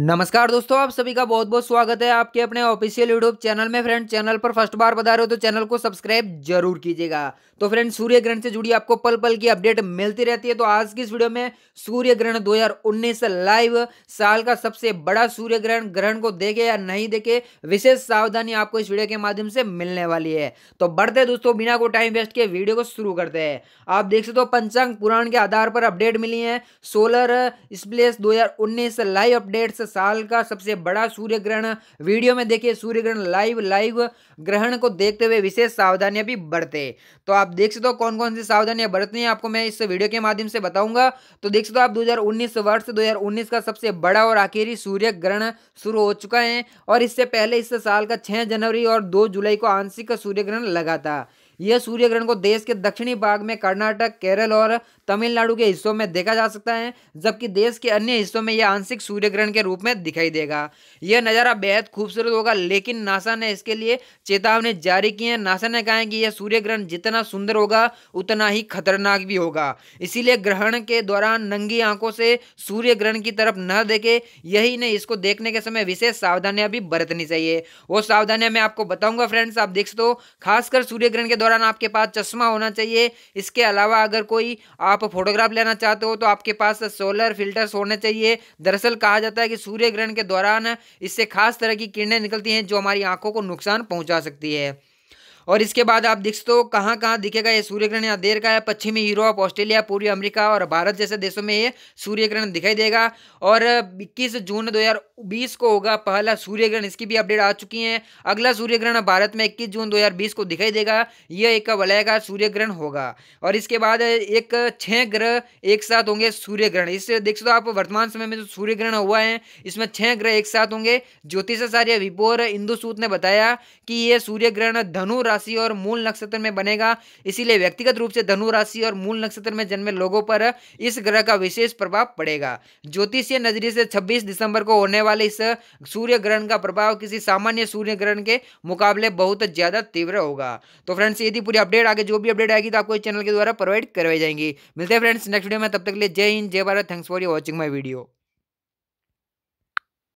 नमस्कार दोस्तों आप सभी का बहुत बहुत स्वागत है आपके अपने ऑफिशियल यूट्यूब चैनल में फ्रेंड चैनल पर फर्स्ट बार बता रहे हो तो चैनल को सब्सक्राइब जरूर कीजिएगा तो फ्रेंड सूर्य ग्रहण से जुड़ी आपको पल पल की अपडेट मिलती रहती है तो आज की इस वीडियो में सूर्य ग्रहण 2019 लाइव साल का सबसे बड़ा सूर्य ग्रहण ग्रहण को देखे या नहीं देखे विशेष सावधानी आपको इस वीडियो के माध्यम से मिलने वाली है तो बढ़ते दोस्तों बिना को टाइम वेस्ट के वीडियो को शुरू करते हैं आप देख सकते हो पंचांग पुराण के आधार पर अपडेट मिली है सोलर स्प्लेस दो लाइव अपडेट साल का सबसे बड़ा सूर्य ग्रहण वीडियो में देखिए सूर्य ग्रहण लाइव लाइव ग्रहण को देखते हुए विशेष सावधानियां भी बरते तो आप देख सकते हो कौन कौन सी सावधानियां बरतनी है आपको मैं इस वीडियो के माध्यम से बताऊंगा तो देख सकते हो आप 2019 वर्ष 2019 का सबसे बड़ा और आखिरी सूर्य ग्रहण शुरू हो चुका है और इससे पहले इस साल का छः जनवरी और दो जुलाई को आंशिक सूर्य ग्रहण लगा था यह सूर्य ग्रहण को देश के दक्षिणी भाग में कर्नाटक केरल और तमिलनाडु के हिस्सों में देखा जा सकता है जबकि देश के अन्य हिस्सों में यह आंशिक सूर्य ग्रहण के रूप में दिखाई देगा यह नज़ारा बेहद खूबसूरत होगा लेकिन नासा ने इसके लिए चेतावनी जारी की है नासा ने कहा है कि यह सूर्य ग्रहण जितना सुंदर होगा उतना ही खतरनाक भी होगा इसीलिए ग्रहण के दौरान नंगी आंखों से सूर्य ग्रहण की तरफ न देखे यही नहीं इसको देखने के समय विशेष सावधानियां भी बरतनी चाहिए वो सावधानियां मैं आपको बताऊंगा फ्रेंड्स आप देख सकते हो खासकर सूर्य ग्रहण के दौरान आपके पास चश्मा होना चाहिए इसके अलावा अगर कोई आप आप फोटोग्राफ लेना चाहते हो तो आपके पास सोलर फिल्टर्स होने चाहिए दरअसल कहा जाता है कि सूर्य ग्रहण के दौरान इससे खास तरह की किरणें निकलती हैं जो हमारी आंखों को नुकसान पहुंचा सकती है और इसके बाद आप देख सकते हो कहाँ कहाँ दिखेगा ये सूर्यग्रहण यहाँ देर का है पश्चिमी यूरोप ऑस्ट्रेलिया पूर्वी अमेरिका और भारत जैसे देशों में ये सूर्यग्रहण दिखाई देगा और इक्कीस जून 2020 को होगा पहला सूर्यग्रहण इसकी भी अपडेट आ चुकी है अगला सूर्यग्रहण भारत में इक्कीस जून दो को दिखाई देगा यह एक वलय का सूर्यग्रहण होगा और इसके बाद एक छः ग्रह एक साथ होंगे सूर्यग्रहण इस देख सकते हो आप वर्तमान समय में जो सूर्यग्रहण हुआ है इसमें छः ग्रह एक साथ होंगे ज्योतिषाचार्य विपोर इंदुसूत ने बताया कि यह सूर्यग्रहण धनु राशि और मूल नक्षत्र में बनेगा इसीलिए व्यक्तिगत रूप से धनु राशि और मूल नक्षत्र में जन्मे लोगों पर इस ग्रह का विशेष प्रभाव पड़ेगा ज्योतिषीय नजरिए से छब्बीस दिसंबर को होने वाले इस सूर्य ग्रहण का प्रभाव किसी सामान्य सूर्य ग्रहण के मुकाबले बहुत ज्यादा तीव्र होगा तो फ्रेंड्स यदि पूरी अपडेट आगे जो भी अपडेट आएगी तो आपको इस चैनल के द्वारा प्रोवाइड करवाई जाएंगी मिलते हैं फ्रेंड्स नेक्स्ट वीडियो में तब तक के लिए जय हिंद जय Bharat thanks for you watching my video